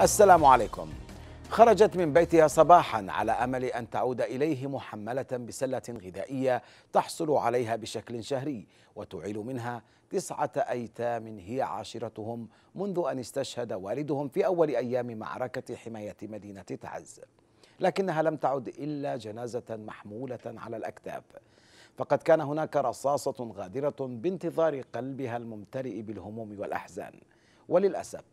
السلام عليكم خرجت من بيتها صباحا على امل ان تعود اليه محمله بسله غذائيه تحصل عليها بشكل شهري وتعيل منها تسعه ايتام هي عاشرتهم منذ ان استشهد والدهم في اول ايام معركه حمايه مدينه تعز لكنها لم تعد الا جنازه محموله على الاكتاف فقد كان هناك رصاصه غادره بانتظار قلبها الممتلئ بالهموم والاحزان وللاسف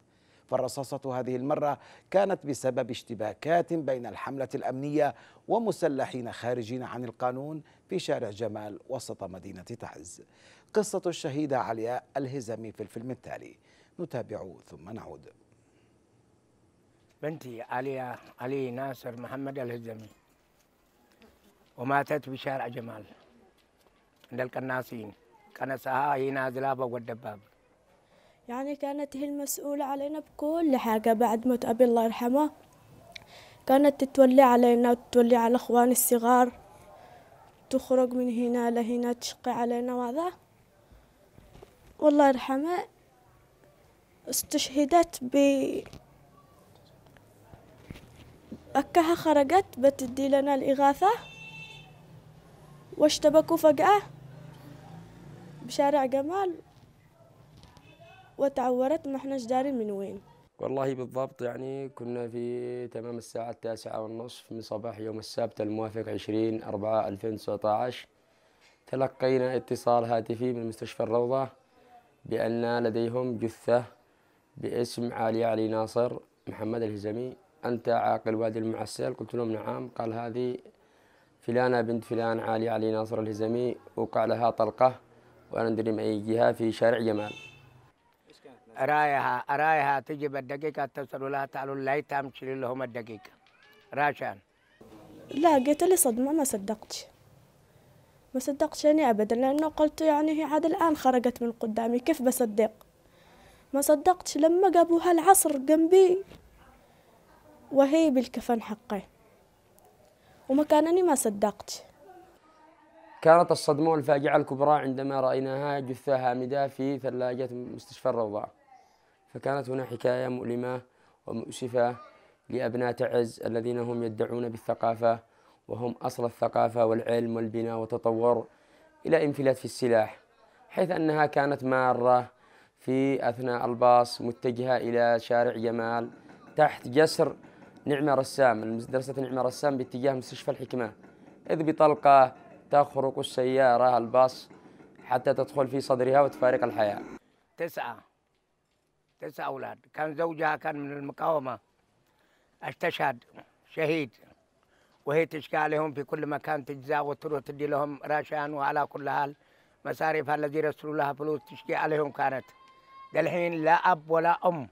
فالرصاصة هذه المرة كانت بسبب اشتباكات بين الحملة الأمنية ومسلحين خارجين عن القانون في شارع جمال وسط مدينة تعز قصة الشهيدة علياء الهزمي في الفيلم التالي نتابع ثم نعود بنتي علي علي ناصر محمد الهزمي وماتت بشارع جمال عند القناصين كنسها هي نازله فوق الدباب يعني كانت هي المسؤولة علينا بكل حاجة بعد موت أبي الله يرحمه كانت تتولي علينا وتتولي على إخواني الصغار تخرج من هنا لهنا تشقي علينا وهذا والله يرحمه استشهدت ب أكها خرجت بتدي لنا الإغاثة واشتبكوا فجأة بشارع جمال وتعورت ما احناش دارين من وين والله بالضبط يعني كنا في تمام الساعة التاسعة والنصف من صباح يوم السبت الموافق 20 4 2019 تلقينا اتصال هاتفي من مستشفى الروضة بأن لديهم جثة باسم علي علي ناصر محمد الهزمي أنت عاقل وادي المعسل قلت لهم نعم قال هذه فلانة بنت فلان علي علي ناصر الهزمي وقع لها طلقة وأنا ندري من أي جهة في شارع جمال رايها رايها تجيب الدقيقة توصل لها تعالوا لا تمشي لهم الدقيقة راشان لا قلت لي صدمة ما صدقتش ما يعني أبدا لأنه قلت يعني هي عاد الآن خرجت من قدامي كيف بصدق ما صدقتش لما جابوها العصر جنبي وهي بالكفن حقي ومكانني ما صدقت كانت الصدمة والفاجعة الكبرى عندما رأيناها جثة هامدة في ثلاجة مستشفى الروضة فكانت هنا حكاية مؤلمة ومؤسفة لأبناء تعز الذين هم يدعون بالثقافة وهم أصل الثقافة والعلم والبناء والتطور إلى انفلات في السلاح حيث أنها كانت مارة في أثناء الباص متجهة إلى شارع جمال تحت جسر نعمة رسام مدرسة نعمة رسام باتجاه مستشفى الحكمة إذ بطلقة تخرق السيارة الباص حتى تدخل في صدرها وتفارق الحياة تسعة تسع أولاد كان زوجها كان من المقاومة استشهد شهيد وهي تشكى لهم في كل مكان تجزا وتروح تدي لهم راشان وعلى كل حال مصاريفها الذي رسلوا لها فلوس تشكي عليهم كانت للحين لا أب ولا أم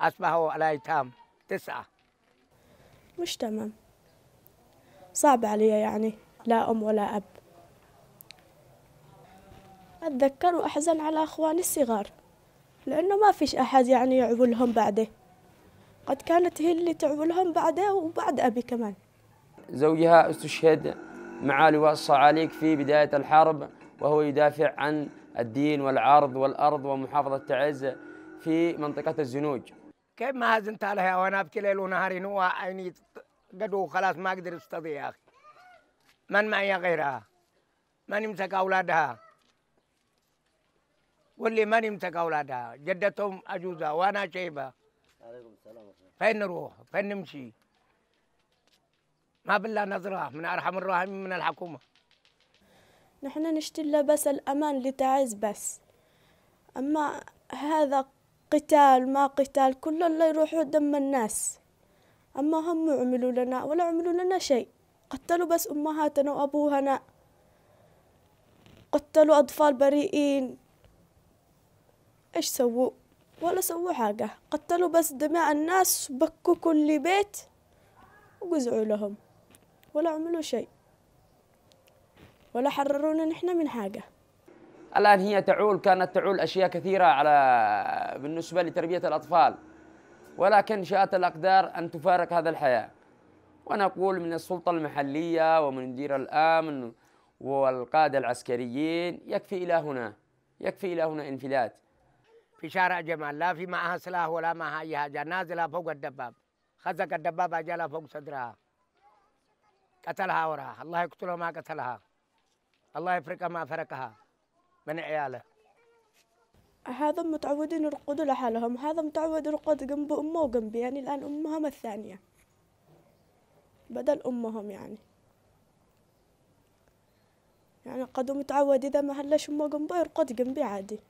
أصبحوا على أيتام تسعة مش تمام صعب علي يعني لا أم ولا أب أتذكر وأحزن على أخواني الصغار لأنه ما فيش أحد يعني يعولهم بعده قد كانت هي اللي تعولهم بعده وبعد أبي كمان زوجها استشهد مع لواء الصعاليك في بداية الحرب وهو يدافع عن الدين والعرض والأرض ومحافظة تعز في منطقة الزنوج كيف ما هزمت عليها وأنا أبكي ليل ونهاري نوع عيني قدو خلاص ما أقدر أستطيع يا أخي من معي غيرها من يمسك أولادها واللي ما نمتك اولادها جدتهم اجوزها وانا شيبه عليكم السلام فين نروح؟ فين نمشي؟ ما بالله نظره من ارحم الراحمين من الحكومه نحن نشتي لبس بس الامان لتعز بس اما هذا قتال ما قتال كل اللي يروحوا دم الناس اما هم عملوا لنا ولا عملوا لنا شيء قتلوا بس امهاتنا وابوهنا قتلوا اطفال بريئين إيش سووا ولا سووا حاجة قتلوا بس دماء الناس بكوا كل بيت وجزعوا لهم ولا عملوا شيء ولا حررونا نحن من حاجة الآن هي تعول كانت تعول أشياء كثيرة على بالنسبة لتربية الأطفال ولكن شاءت الأقدار أن تفارق هذا الحياة وأنا أقول من السلطة المحلية ومن مدير الأمن والقادة العسكريين يكفي إلى هنا يكفي إلى هنا انفلات في شارع جمال لا في معها سلاح ولا معها أي حاجة نازلة فوق الدباب خزق الدبابة جالها فوق صدرها قتلها وراها الله يقتلها ما قتلها الله يفرقها ما فرقها من عياله هذا متعودين يرقدوا لحالهم هذا متعود يرقد جنب أمه وجنبي يعني الآن أمهم الثانية بدل أمهم يعني يعني قد متعود إذا ما هلش أمه جنبه يرقد جنبي عادي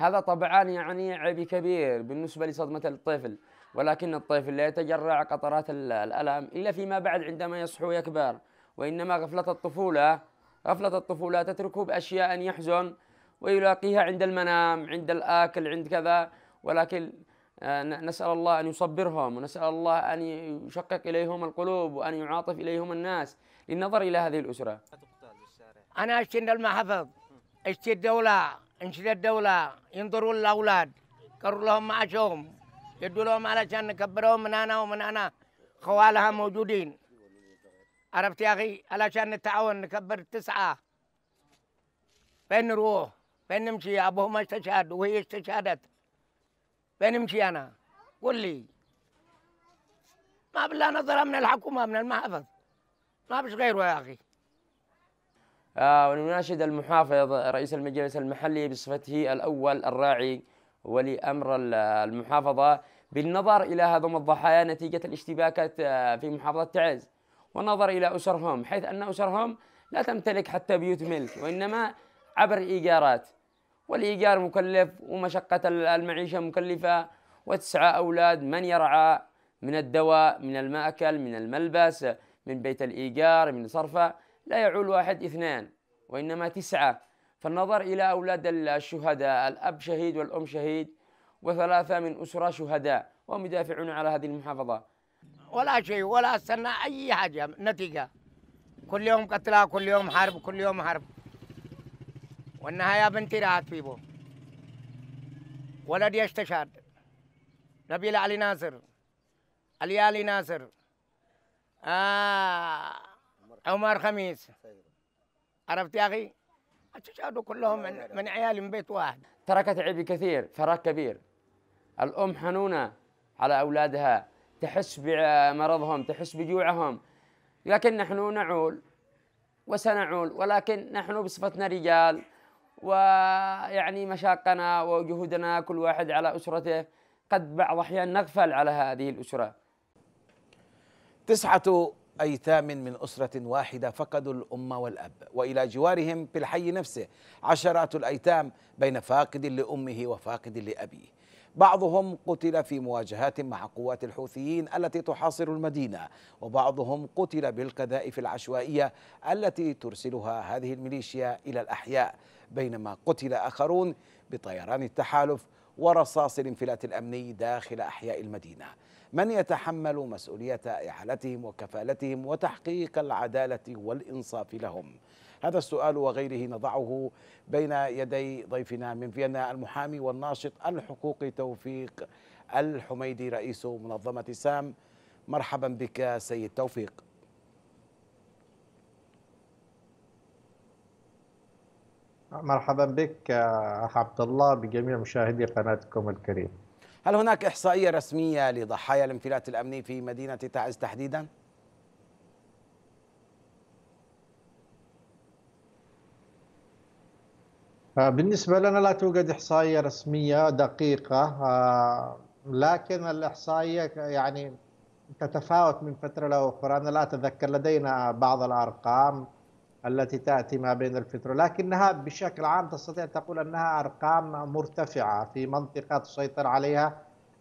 هذا طبعا يعني عيب كبير بالنسبة لصدمة الطفل ولكن الطفل لا يتجرع قطرات الألم إلا فيما بعد عندما يصحو ويكبر وإنما غفلة الطفولة غفلة الطفولة تتركه بأشياء يحزن ويلاقيها عند المنام عند الآكل عند كذا ولكن آه، نسأل الله أن يصبرهم ونسأل الله أن يشقق إليهم القلوب وأن يعاطف إليهم الناس للنظر إلى هذه الأسرة أنا أشتد المحافظ أشتد الدولة انشد الدولة ينظروا للأولاد كروا لهم معاشهم يدوا لهم علشان نكبرهم من أنا ومن أنا خوالها موجودين عرفت يا أخي علشان نتعاون نكبر التسعة فين نروح فين نمشي أبوهم استشهد وهي استشهدت فين نمشي أنا قول لي ما بالله نظرة من الحكومة من المحافظ ما بش غيره يا أخي آه، ونناشد المحافظ رئيس المجلس المحلي بصفته الأول الراعي ولي أمر المحافظة بالنظر إلى هذوم الضحايا نتيجة الاشتباكات آه، في محافظة تعز والنظر إلى أسرهم حيث أن أسرهم لا تمتلك حتى بيوت ملك وإنما عبر إيجارات والإيجار مكلف ومشقة المعيشة مكلفة وتسعة أولاد من يرعى من الدواء من المأكل من الملبس من بيت الإيجار من صرفه لا يعول واحد اثنان وإنما تسعة فالنظر إلى أولاد الشهداء الأب شهيد والأم شهيد وثلاثة من أسرة شهداء وهم يدافعون على هذه المحافظة ولا شيء ولا استنى أي حاجة نتيجة كل يوم قتلى كل يوم حرب كل يوم حرب والنهاية بنتي راحت في بو ولدي استشهد نبيل علي ناصر اليالي ناصر آه عمر خميس طيب. عرفت يا اخي اتشادوا كلهم من, طيب. من عيال من بيت واحد تركت عيب كثير فراغ كبير الام حنونه على اولادها تحس بمرضهم تحس بجوعهم لكن نحن نعول وسنعول ولكن نحن بصفتنا رجال ويعني مشاقنا وجهودنا كل واحد على اسرته قد بعض الاحيان نغفل على هذه الاسره تسعه أيتام من أسرة واحدة فقدوا الأم والأب وإلى جوارهم في الحي نفسه عشرات الأيتام بين فاقد لأمه وفاقد لأبيه بعضهم قتل في مواجهات مع قوات الحوثيين التي تحاصر المدينة وبعضهم قتل بالقذائف العشوائية التي ترسلها هذه الميليشيا إلى الأحياء بينما قتل آخرون بطيران التحالف ورصاص الانفلات الأمني داخل أحياء المدينة من يتحمل مسؤولية إحالتهم وكفالتهم وتحقيق العدالة والإنصاف لهم هذا السؤال وغيره نضعه بين يدي ضيفنا من فيينا المحامي والناشط الحقوقي توفيق الحميدي رئيس منظمة سام مرحبا بك سيد توفيق مرحبا بك اخ آه، عبد الله بجميع مشاهدي قناتكم الكريم هل هناك إحصائية رسمية لضحايا الانفلات الأمني في مدينة تعز تحديدا؟ آه، بالنسبة لنا لا توجد إحصائية رسمية دقيقة آه، لكن الإحصائية يعني تتفاوت من فترة لأخرى أنا لا أتذكر لدينا بعض الأرقام التي تأتي ما بين الفترة لكنها بشكل عام تستطيع تقول أنها أرقام مرتفعة في منطقة تسيطر عليها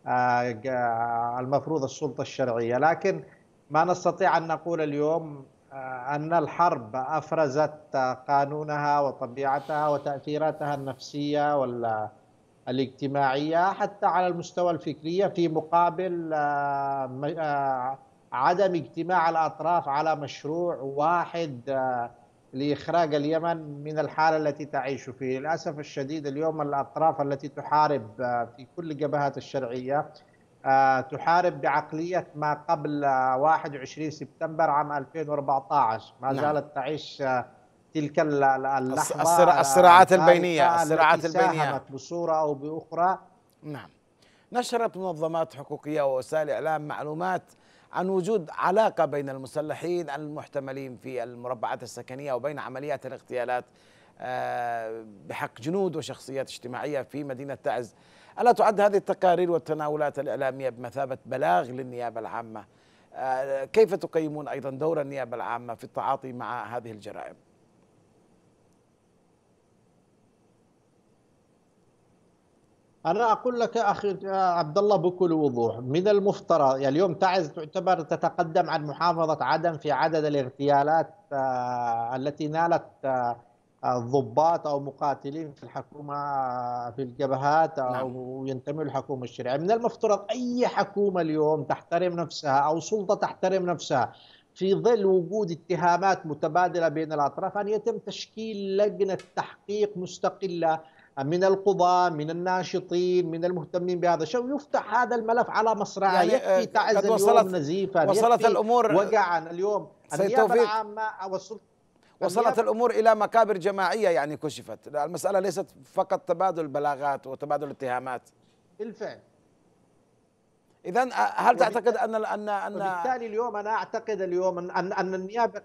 آه، آه، المفروض السلطة الشرعية لكن ما نستطيع أن نقول اليوم آه، أن الحرب أفرزت قانونها وطبيعتها وتأثيراتها النفسية والاجتماعية حتى على المستوى الفكرية في مقابل عدم اجتماع الأطراف على مشروع واحد لإخراج اليمن من الحالة التي تعيش فيه للأسف الشديد اليوم الأطراف التي تحارب آه، في كل جبهات الشرعية آه، تحارب بعقلية ما قبل 21 آه، سبتمبر عام 2014 ما نعم. زالت تعيش تلك اللحظة الصراعات البينية الصراعات البينية بصورة أو بأخرى نعم نشرت منظمات حقوقية ووسائل إعلام معلومات عن وجود علاقة بين المسلحين المحتملين في المربعات السكنية وبين عمليات الاغتيالات آه، بحق جنود وشخصيات اجتماعية في مدينة تعز ألا تعد هذه التقارير والتناولات الإعلامية بمثابة بلاغ للنيابة العامة آه، كيف تقيمون أيضا دور النيابة العامة في التعاطي مع هذه الجرائم؟ انا اقول لك اخي آه، عبد الله بكل وضوح من المفترض يعني اليوم تعز تعتبر تتقدم عن محافظه عدن في عدد الاغتيالات آه، التي نالت الضباط آه، او مقاتلين في الحكومه في الجبهات نعم. او ينتمي للحكومه الشرعيه، من المفترض اي حكومه اليوم تحترم نفسها او سلطه تحترم نفسها في ظل وجود اتهامات متبادله بين الاطراف ان يتم تشكيل لجنه تحقيق مستقله من القضاة من الناشطين من المهتمين بهذا الشيء يفتح هذا الملف على مصرعه يعني يكفي آه، تعز اليوم وصلت نزيفا وصلت الأمور وقعا اليوم النيابة العامة والسلطة وصلت الامور الى مكابر جماعيه يعني كشفت، المساله ليست فقط تبادل بلاغات وتبادل اتهامات. بالفعل. اذا آه، هل تعتقد ان ان ان وبالتالي اليوم انا اعتقد اليوم ان ان النيابه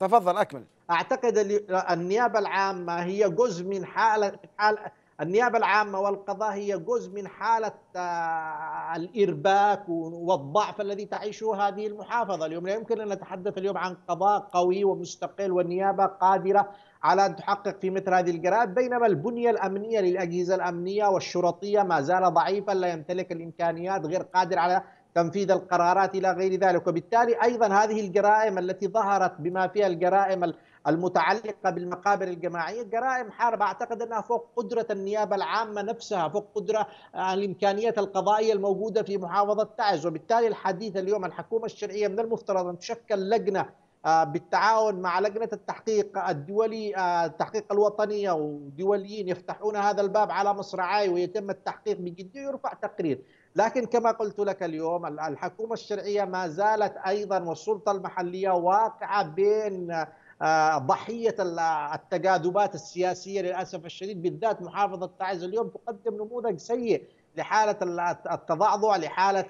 تفضل اكمل. أعتقد النيابة العامة هي جزء من حالة حال النيابة العامة والقضاء هي جزء من حالة آه، الإرباك والضعف الذي تعيشه هذه المحافظة اليوم لا يمكن أن نتحدث اليوم عن قضاء قوي ومستقل والنيابة قادرة على أن تحقق في مثل هذه الجرائم بينما البنية الأمنية للأجهزة الأمنية والشرطية ما زال ضعيفا لا يمتلك الإمكانيات غير قادر على تنفيذ القرارات إلى غير ذلك وبالتالي أيضا هذه الجرائم التي ظهرت بما فيها الجرائم المتعلقه بالمقابر الجماعيه جرائم حرب اعتقد انها فوق قدره النيابه العامه نفسها فوق قدره آه، الامكانيات القضائيه الموجوده في محافظه تعز وبالتالي الحديث اليوم الحكومه الشرعيه من المفترض ان تشكل لجنه آه، بالتعاون مع لجنة التحقيق الدولي آه، التحقيق الوطنية ودوليين يفتحون هذا الباب على مصراعي ويتم التحقيق بجدية ويرفع تقرير لكن كما قلت لك اليوم الحكومة الشرعية ما زالت أيضا والسلطة المحلية واقعة بين آه، ضحيه التجاذبات السياسيه للاسف الشديد بالذات محافظه تعز اليوم تقدم نموذج سيء لحاله التضعضع لحاله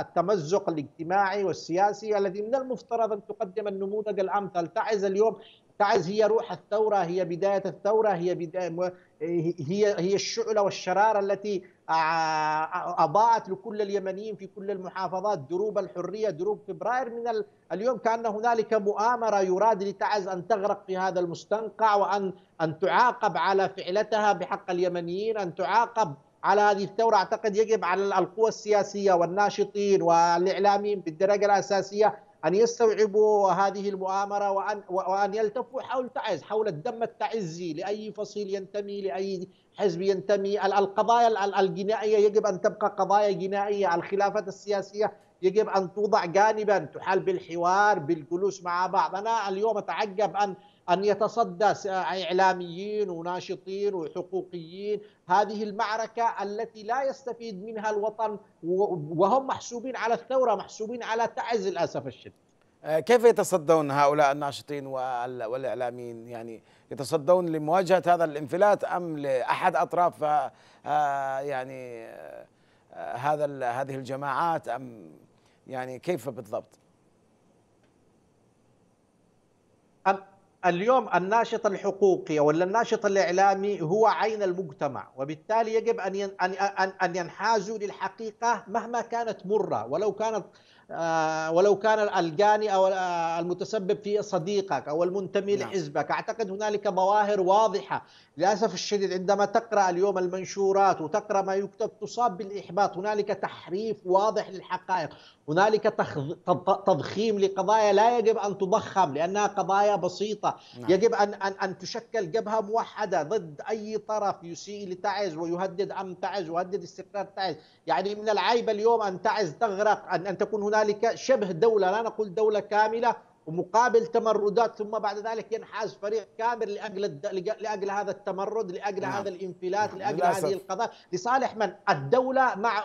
التمزق الاجتماعي والسياسي الذي من المفترض ان تقدم النموذج الامثل تعز اليوم تعز هي روح الثوره هي بدايه الثوره هي بداية هي هي الشعله والشراره التي آه، آه، اضاءت لكل اليمنيين في كل المحافظات دروب الحريه دروب فبراير من اليوم كان هنالك مؤامره يراد لتعز ان تغرق في هذا المستنقع وان ان تعاقب على فعلتها بحق اليمنيين ان تعاقب على هذه الثورة أعتقد يجب على القوى السياسية والناشطين والإعلاميين بالدرجة الأساسية ان يستوعبوا هذه المؤامره وان وان يلتفوا حول تعز حول الدم التعزي لاي فصيل ينتمي لاي حزب ينتمي القضايا الجنائيه يجب ان تبقى قضايا جنائيه الخلافات السياسيه يجب ان توضع جانبا تحال بالحوار بالجلوس مع بعض انا اليوم اتعجب ان أن يتصدى إعلاميين وناشطين وحقوقيين هذه المعركة التي لا يستفيد منها الوطن وهم محسوبين على الثورة محسوبين على تعز للأسف الشديد آه، كيف يتصدون هؤلاء الناشطين والإعلاميين يعني يتصدون لمواجهة هذا الانفلات أم لأحد أطراف آه، يعني آه، هذا هذه الجماعات أم يعني كيف بالضبط؟ اليوم الناشط الحقوقي ولا الناشط الاعلامي هو عين المجتمع وبالتالي يجب ان ان ان ينحازوا للحقيقه مهما كانت مره ولو كانت آه، ولو كان الجاني أو آه، المتسبب في صديقك أو المنتمي نعم. لحزبك أعتقد هنالك ظواهر واضحة للأسف الشديد عندما تقرأ اليوم المنشورات وتقرأ ما يكتب تصاب بالإحباط هنالك تحريف واضح للحقائق هنالك تضخيم لقضايا لا يجب أن تضخم لأنها قضايا بسيطة نعم. يجب أن, أن, أن تشكل جبهة موحدة ضد أي طرف يسيء لتعز ويهدد أمن تعز ويهدد استقرار تعز يعني من العيب اليوم أن تعز تغرق أن, أن تكون هنالك شبه دولة لا نقول دولة كاملة ومقابل تمردات ثم بعد ذلك ينحاز فريق كامل لاجل لاجل هذا التمرد لاجل نعم. هذا الانفلات نعم. لاجل للأسف. هذه القضايا لصالح من الدوله مع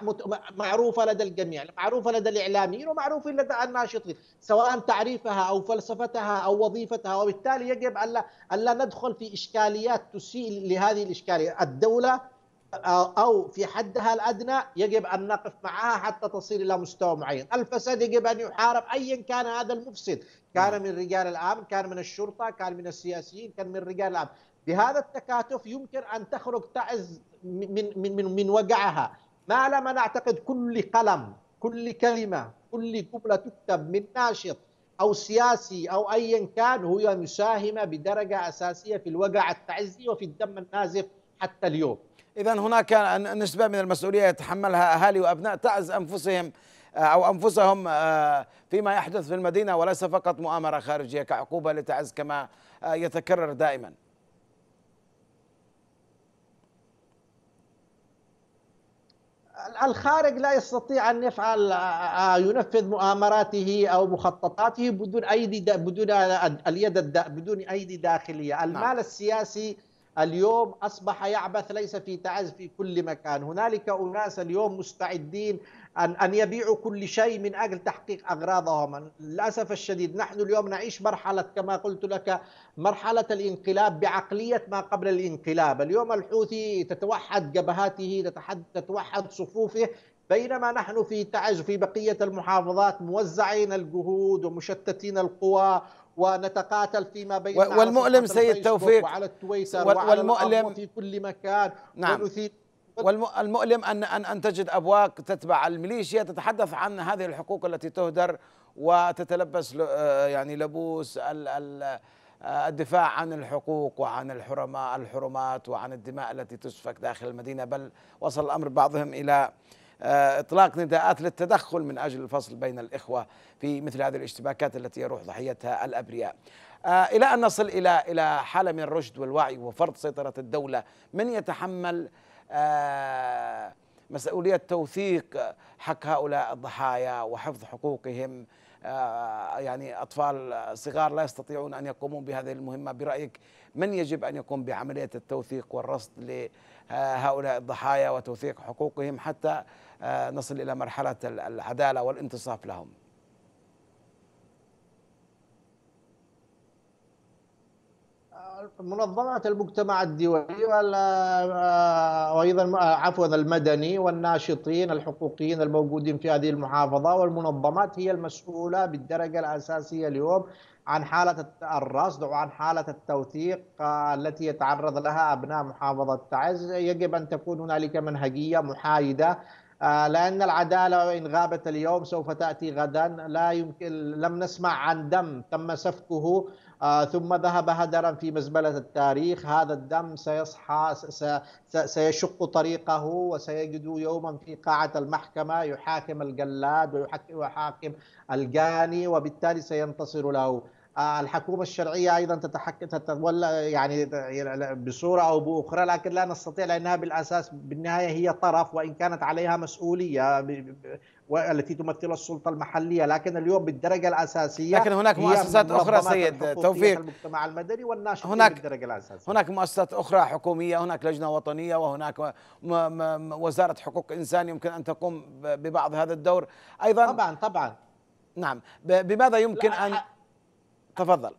معروفه لدى الجميع معروفه لدى الاعلاميين ومعروفه لدى الناشطين سواء تعريفها او فلسفتها او وظيفتها وبالتالي يجب الا الا ندخل في اشكاليات تسيء لهذه الاشكاليه الدوله أو في حدها الأدنى يجب أن نقف معها حتى تصل إلى مستوى معين الفساد يجب أن يحارب أيا كان هذا المفسد كان من رجال الأمن كان من الشرطة كان من السياسيين كان من رجال الأمن بهذا التكاتف يمكن أن تخرج تعز من, من, من, من وقعها، ما لم نعتقد كل قلم كل كلمة كل جملة تكتب من ناشط أو سياسي أو أيا كان هي مساهمة بدرجة أساسية في الوقع التعزي وفي الدم النازف حتى اليوم إذا هناك نسبة من المسؤولية يتحملها أهالي وأبناء تعز أنفسهم أو أنفسهم آه، فيما يحدث في المدينة وليس فقط مؤامرة خارجية كعقوبة لتعز كما آه، يتكرر دائما الخارج لا يستطيع ان يفعل آه، ينفذ مؤامراته او مخططاته بدون ايدي بدون اليد بدون ايدي داخليه، نعم. المال السياسي اليوم أصبح يعبث ليس في تعز في كل مكان هنالك أناس اليوم مستعدين أن, أن يبيعوا كل شيء من أجل تحقيق أغراضهم للأسف الشديد نحن اليوم نعيش مرحلة كما قلت لك مرحلة الانقلاب بعقلية ما قبل الانقلاب اليوم الحوثي تتوحد جبهاته تتوحد صفوفه بينما نحن في تعز في بقية المحافظات موزعين الجهود ومشتتين القوى ونتقاتل فيما بيننا والمؤلم سيد توفيق وعلى التويتر وعلى والمؤلم في كل مكان نعم والمؤلم ان ان ان تجد ابواق تتبع الميليشيا تتحدث عن هذه الحقوق التي تهدر وتتلبس آه، يعني لبوس آه، الدفاع عن الحقوق وعن الحرماء الحرمات وعن الدماء التي تسفك داخل المدينه بل وصل الامر بعضهم الى آه، اطلاق نداءات للتدخل من اجل الفصل بين الاخوه في مثل هذه الاشتباكات التي يروح ضحيتها الابرياء. آه، الى ان نصل الى الى حاله من الرشد والوعي وفرض سيطره الدوله، من يتحمل آه، مسؤوليه توثيق حق هؤلاء الضحايا وحفظ حقوقهم؟ يعني أطفال صغار لا يستطيعون أن يقوموا بهذه المهمة برأيك من يجب أن يقوم بعملية التوثيق والرصد لهؤلاء الضحايا وتوثيق حقوقهم حتى آه، نصل إلى مرحلة العدالة والانتصاف لهم منظمات المجتمع الدولي آه، وايضا آه، عفوا المدني والناشطين الحقوقيين الموجودين في هذه المحافظه والمنظمات هي المسؤوله بالدرجه الاساسيه اليوم عن حاله الرصد وعن حاله التوثيق التي يتعرض لها ابناء محافظه تعز يجب ان تكون هنالك منهجيه محايده آه، لأن العدالة وإن غابت اليوم سوف تأتي غدا لا يمكن لم نسمع عن دم تم سفكه آه، ثم ذهب هدرا في مزبلة التاريخ هذا الدم سيصحى سيشق طريقه وسيجد يوما في قاعة المحكمة يحاكم الجلاد ويحاكم الجاني وبالتالي سينتصر له آه، الحكومة الشرعية أيضا تتحكم تتولى يعني, يعني بصورة أو بأخرى لكن لا نستطيع لأنها بالأساس بالنهاية هي طرف وإن كانت عليها مسؤولية والتي تمثل السلطة المحلية لكن اليوم بالدرجة الأساسية لكن هناك مؤسسات أخرى سيد توفيق المجتمع المدني والناشط هناك بالدرجة الأساسية هناك مؤسسات أخرى حكومية هناك لجنة وطنية وهناك وزارة حقوق إنسان يمكن أن تقوم ببعض هذا الدور أيضا طبعا طبعا نعم بماذا يمكن أن تفضل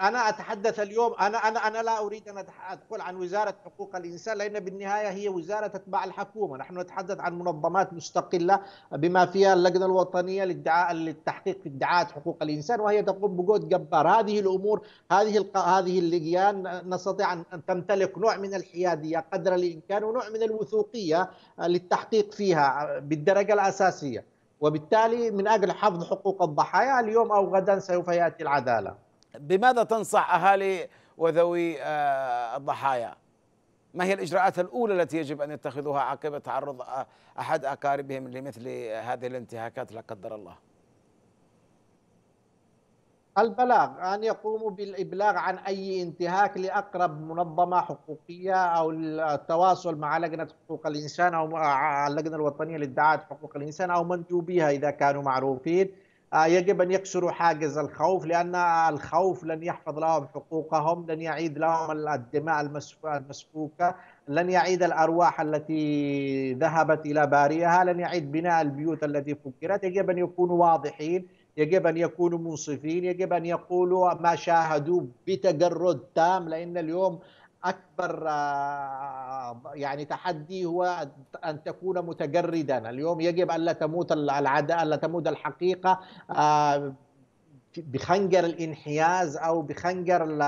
انا اتحدث اليوم انا انا انا لا اريد ان ادخل عن وزاره حقوق الانسان لان بالنهايه هي وزاره تتبع الحكومه، نحن نتحدث عن منظمات مستقله بما فيها اللجنه الوطنيه للدعاء للتحقيق في ادعاءات حقوق الانسان وهي تقوم بجهد جبار، هذه الامور هذه الق... هذه اللجان نستطيع ان تمتلك نوع من الحياديه قدر الامكان ونوع من الوثوقيه للتحقيق فيها بالدرجه الاساسيه. وبالتالي من أجل حفظ حقوق الضحايا اليوم أو غدا سوف يأتي العدالة بماذا تنصح أهالي وذوي آه، الضحايا ما هي الإجراءات الأولى التي يجب أن يتخذوها عقب تعرض آه، أحد أقاربهم لمثل هذه الانتهاكات لا قدر الله البلاغ أن يقوموا بالإبلاغ عن أي انتهاك لأقرب منظمة حقوقية أو التواصل مع لجنة حقوق الإنسان أو اللجنة الوطنية للدعاية حقوق الإنسان أو مندوبيها إذا كانوا معروفين آه، يجب أن يكسروا حاجز الخوف لأن الخوف لن يحفظ لهم حقوقهم لن يعيد لهم الدماء المسفوكة لن يعيد الأرواح التي ذهبت إلى بارئها لن يعيد بناء البيوت التي فكرت يجب أن يكونوا واضحين يجب أن يكونوا منصفين يجب أن يقولوا ما شاهدوا بتجرد تام لأن اليوم اكبر آه، يعني تحدي هو ان تكون متجردا اليوم يجب أن لا تموت العداء لا تموت الحقيقه آه، بخنجر الانحياز او بخنجر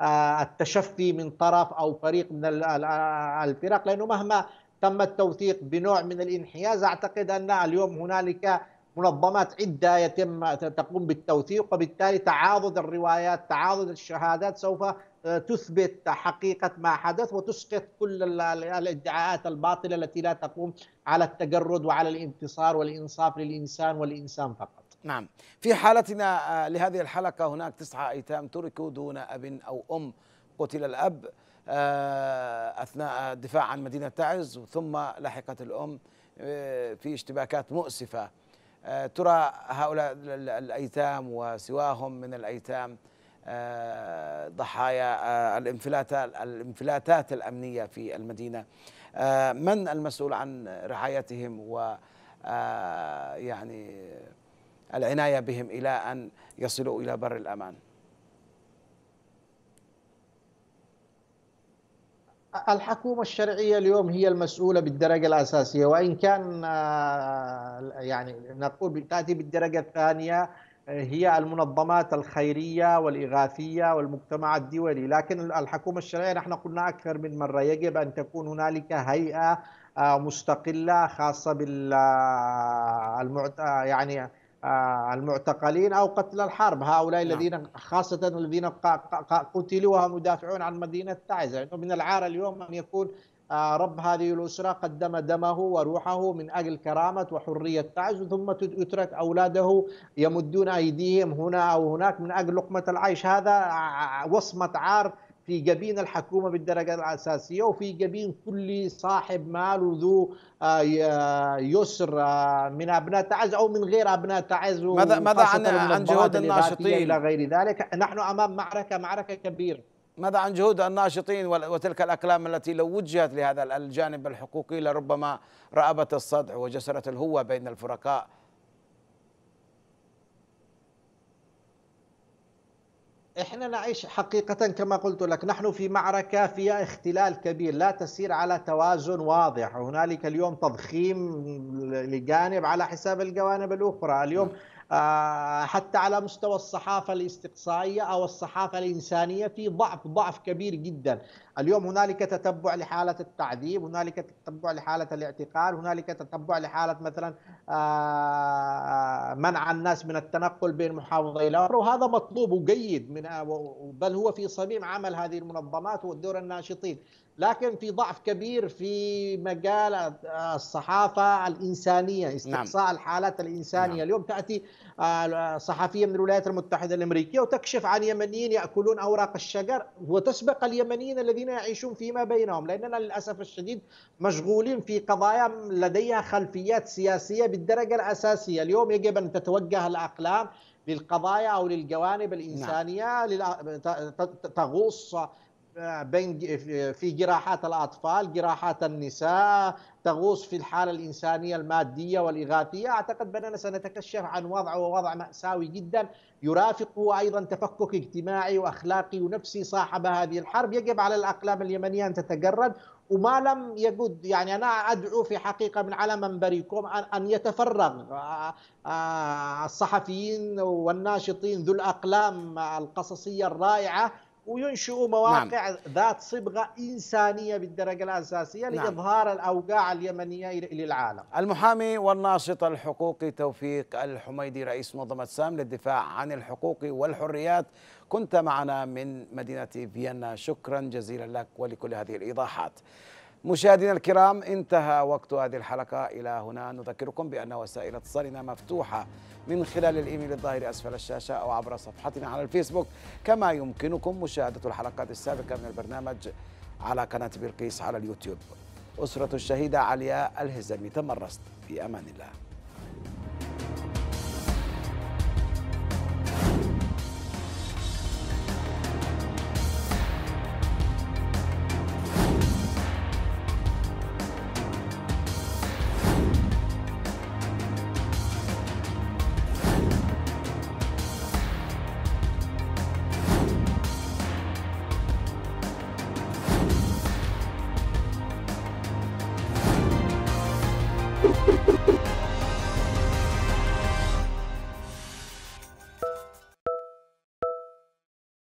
آه، التشفي من طرف او فريق من الفرق لانه مهما تم التوثيق بنوع من الانحياز اعتقد ان اليوم هنالك منظمات عدة يتم تقوم بالتوثيق وبالتالي تعاضد الروايات تعاضد الشهادات سوف آه، تثبت حقيقة ما حدث وتسقط كل الادعاءات الباطلة التي لا تقوم على التجرد وعلى الانتصار والإنصاف للإنسان والإنسان فقط نعم في حالتنا آه، لهذه الحلقة هناك تسعة أيتام تركوا دون أب أو أم قتل الأب آه، أثناء الدفاع عن مدينة تعز ثم لحقت الأم في اشتباكات مؤسفة آه، ترى هؤلاء الايتام وسواهم من الايتام آه، ضحايا آه، الانفلاتات الامنيه في المدينه من المسؤول عن رعايتهم و يعني العنايه بهم الى ان يصلوا الى بر الامان الحكومة الشرعية اليوم هي المسؤولة بالدرجة الأساسية وإن كان آه، يعني نقول تأتي بالدرجة الثانية آه، هي المنظمات الخيرية والإغاثية والمجتمع الدولي لكن الحكومة الشرعية نحن قلنا أكثر من مرة يجب أن تكون هنالك هيئة آه، مستقلة خاصة بال يعني آه، المعتقلين أو قتل الحرب هؤلاء نعم. الذين خاصة الذين قتلوا وهم يدافعون عن مدينة تعز يعني من العار اليوم أن يكون آه، رب هذه الأسرة قدم دمه وروحه من أجل كرامة وحرية تعز ثم يترك أولاده يمدون أيديهم هنا أو هناك من أجل لقمة العيش هذا آه، وصمة عار في جبين الحكومه بالدرجه الاساسيه وفي جبين كل صاحب مال وذو آه، يسر آه، من ابناء تعز او من غير ابناء تعز ماذا ماذا عن عن جهود الناشطين الى غير ذلك نحن امام معركه معركه كبيره ماذا عن جهود الناشطين وتلك الاقلام التي لو وجهت لهذا الجانب الحقوقي لربما رأبت الصدع وجسرت الهوه بين الفرقاء احنا نعيش حقيقة كما قلت لك نحن في معركة فيها اختلال كبير لا تسير على توازن واضح هنالك اليوم تضخيم لجانب على حساب الجوانب الأخرى اليوم آه، حتى على مستوى الصحافة الاستقصائية أو الصحافة الإنسانية في ضعف ضعف كبير جدا اليوم هنالك تتبع لحالة التعذيب هنالك تتبع لحالة الاعتقال هنالك تتبع لحالة مثلا آه، منع الناس من التنقل بين محافظة إلى أخرى وهذا مطلوب وجيد من آه، بل هو في صميم عمل هذه المنظمات والدور الناشطين لكن في ضعف كبير في مجال آه، الصحافة الإنسانية نعم. استقصاء نعم. الحالات الإنسانية نعم. اليوم تأتي آه، صحفية من الولايات المتحدة الأمريكية وتكشف عن يمنيين يأكلون أوراق الشجر وتسبق اليمنيين الذين يعيشون فيما بينهم لأننا للأسف الشديد مشغولين في قضايا لديها خلفيات سياسية بالدرجة الأساسية اليوم يجب أن تتوجه الأقلام للقضايا أو للجوانب نعم. الإنسانية نعم. تغوص بين في جراحات الاطفال، جراحات النساء، تغوص في الحاله الانسانيه الماديه والاغاثيه، اعتقد باننا سنتكشف عن وضع ووضع ماساوي جدا يرافقه ايضا تفكك اجتماعي واخلاقي ونفسي صاحب هذه الحرب، يجب على الاقلام اليمنيه ان تتجرد وما لم يجد يعني انا ادعو في حقيقه من على منبركم ان يتفرغ آه، آه، الصحفيين والناشطين ذو الاقلام القصصيه الرائعه وينشئوا نعم. مواقع نعم. ذات صبغه انسانيه بالدرجه الاساسيه نعم. لاظهار الاوجاع اليمنيه للعالم. المحامي والناشط الحقوقي توفيق الحميدي رئيس منظمه سام للدفاع عن الحقوق والحريات كنت معنا من مدينه فيينا شكرا جزيلا لك ولكل هذه الايضاحات. مشاهدينا الكرام انتهى وقت هذه الحلقة إلى هنا نذكركم بأن وسائل اتصالنا مفتوحة من خلال الإيميل الظاهر أسفل الشاشة أو عبر صفحتنا على الفيسبوك كما يمكنكم مشاهدة الحلقات السابقة من البرنامج على قناة بلقيس على اليوتيوب أسرة الشهيدة علياء الهزمي تمرست في أمان الله